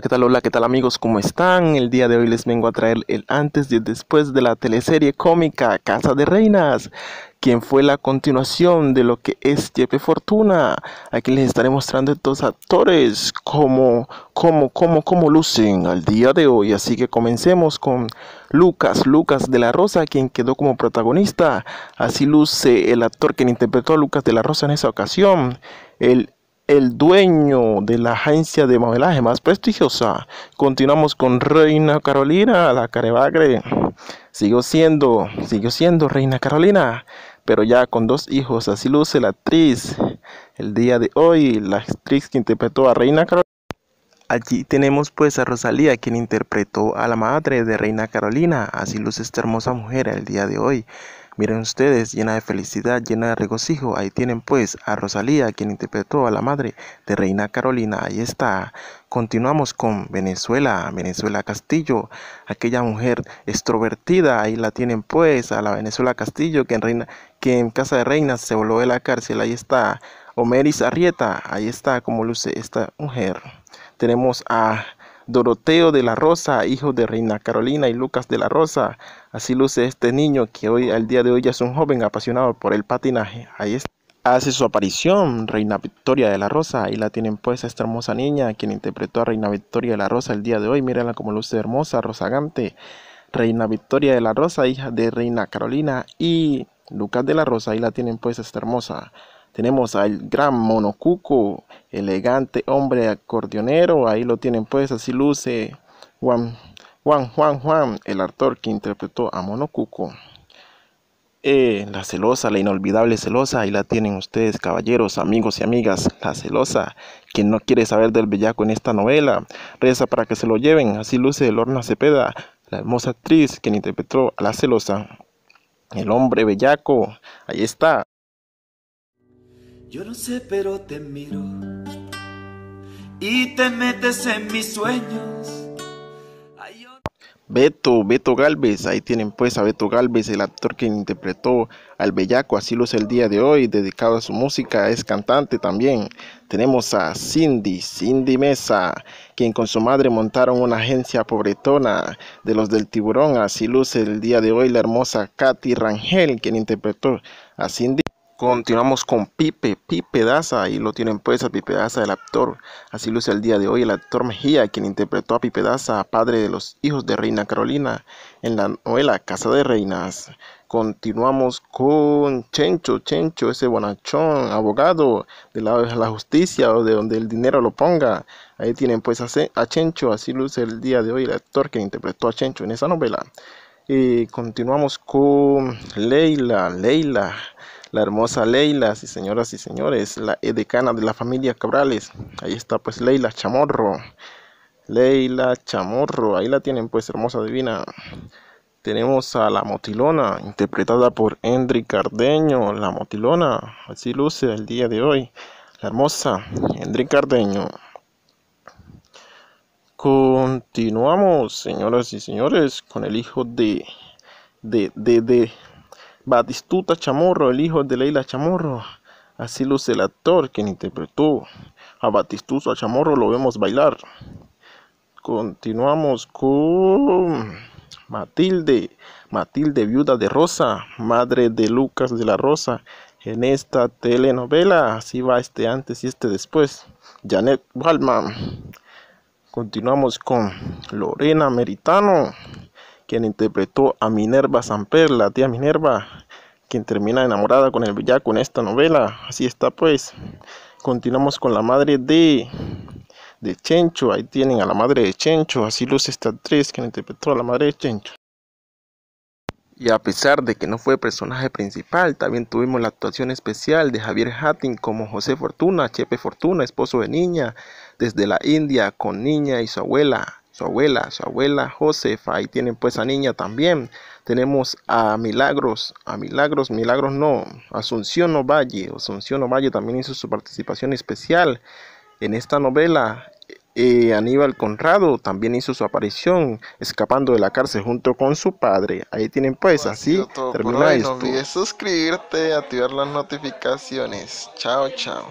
¿qué tal? Hola, ¿qué tal amigos? ¿Cómo están? El día de hoy les vengo a traer el antes y después de la teleserie cómica Casa de Reinas, quien fue la continuación de lo que es Jepe Fortuna. Aquí les estaré mostrando estos actores, como cómo, cómo, cómo lucen al día de hoy. Así que comencemos con Lucas, Lucas de la Rosa, quien quedó como protagonista. Así luce el actor quien interpretó a Lucas de la Rosa en esa ocasión. El el dueño de la agencia de modelaje más prestigiosa. Continuamos con Reina Carolina, la Carebagre. sigo siendo, siguió siendo Reina Carolina, pero ya con dos hijos. Así luce la actriz. El día de hoy, la actriz que interpretó a Reina Carolina. Allí tenemos pues a Rosalía, quien interpretó a la madre de Reina Carolina. Así luce esta hermosa mujer el día de hoy. Miren ustedes, llena de felicidad, llena de regocijo. Ahí tienen pues a Rosalía, quien interpretó a la madre de Reina Carolina. Ahí está. Continuamos con Venezuela, Venezuela Castillo, aquella mujer extrovertida, ahí la tienen pues, a la Venezuela Castillo, que en, Reina, en Casa de Reinas se voló de la cárcel, ahí está. Omeris Arrieta, ahí está como luce esta mujer. Tenemos a Doroteo de la Rosa, hijo de Reina Carolina y Lucas de la Rosa. Así luce este niño que hoy, al día de hoy, es un joven apasionado por el patinaje. Ahí está. Hace su aparición Reina Victoria de la Rosa y la tienen pues esta hermosa niña quien interpretó a Reina Victoria de la Rosa el día de hoy. Mírenla como luce hermosa, rozagante. Reina Victoria de la Rosa, hija de Reina Carolina y Lucas de la Rosa, y la tienen pues esta hermosa. Tenemos al gran monocuco, elegante hombre acordeonero. Ahí lo tienen pues, así luce Juan Juan Juan Juan, el actor que interpretó a monocuco. Eh, la celosa, la inolvidable celosa, ahí la tienen ustedes, caballeros, amigos y amigas. La celosa, quien no quiere saber del bellaco en esta novela, reza para que se lo lleven. Así luce Lorna Cepeda, la hermosa actriz quien interpretó a la celosa. El hombre bellaco, ahí está. Yo no sé, pero te miro y te metes en mis sueños. Beto, Beto Galvez, ahí tienen pues a Beto Galvez, el actor que interpretó al bellaco, así luce el día de hoy, dedicado a su música, es cantante también. Tenemos a Cindy, Cindy Mesa, quien con su madre montaron una agencia pobretona de los del tiburón, así luce el día de hoy la hermosa Katy Rangel, quien interpretó a Cindy. Continuamos con Pipe, Pipe Daza, y lo tienen pues a Pipe Daza, el actor. Así luce el día de hoy el actor Mejía, quien interpretó a Pipe Daza, padre de los hijos de Reina Carolina, en la novela Casa de Reinas. Continuamos con Chencho, Chencho, ese bonachón, abogado de la, justicia o de donde el dinero lo ponga. Ahí tienen pues a, a Chencho, así luce el día de hoy el actor que interpretó a Chencho en esa novela. Y eh, continuamos con Leila, Leila la hermosa Leila, sí señoras y señores, la edecana eh, de la familia Cabrales. Ahí está pues Leila Chamorro. Leila Chamorro, ahí la tienen pues hermosa divina. Tenemos a la motilona, interpretada por Henry Cardeño. La motilona, así luce el día de hoy. La hermosa Henry Cardeño. Continuamos, señoras y señores, con el hijo de, de, de, de, Batistuta Chamorro, el hijo de Leila Chamorro. Así luce el actor quien interpretó a Batistuta Chamorro, lo vemos bailar. Continuamos con Matilde, Matilde viuda de Rosa, madre de Lucas de la Rosa. En esta telenovela, así va este antes y este después. Janet Balman. Continuamos con Lorena Meritano quien interpretó a Minerva Samper, la tía Minerva, quien termina enamorada con el villaco en esta novela. Así está pues. Continuamos con la madre de, de Chencho. Ahí tienen a la madre de Chencho. Así luce esta actriz quien interpretó a la madre de Chencho. Y a pesar de que no fue personaje principal, también tuvimos la actuación especial de Javier hatting como José Fortuna, Chepe Fortuna, esposo de niña, desde la India con niña y su abuela, su abuela, su abuela Josefa, ahí tienen pues a niña también. Tenemos a Milagros, a Milagros, Milagros no, Asunción Ovalle, Asunción Ovalle también hizo su participación especial en esta novela. Eh, Aníbal Conrado también hizo su aparición escapando de la cárcel junto con su padre. Ahí tienen pues, pues así terminó No olvides suscribirte activar las notificaciones. Chao, chao.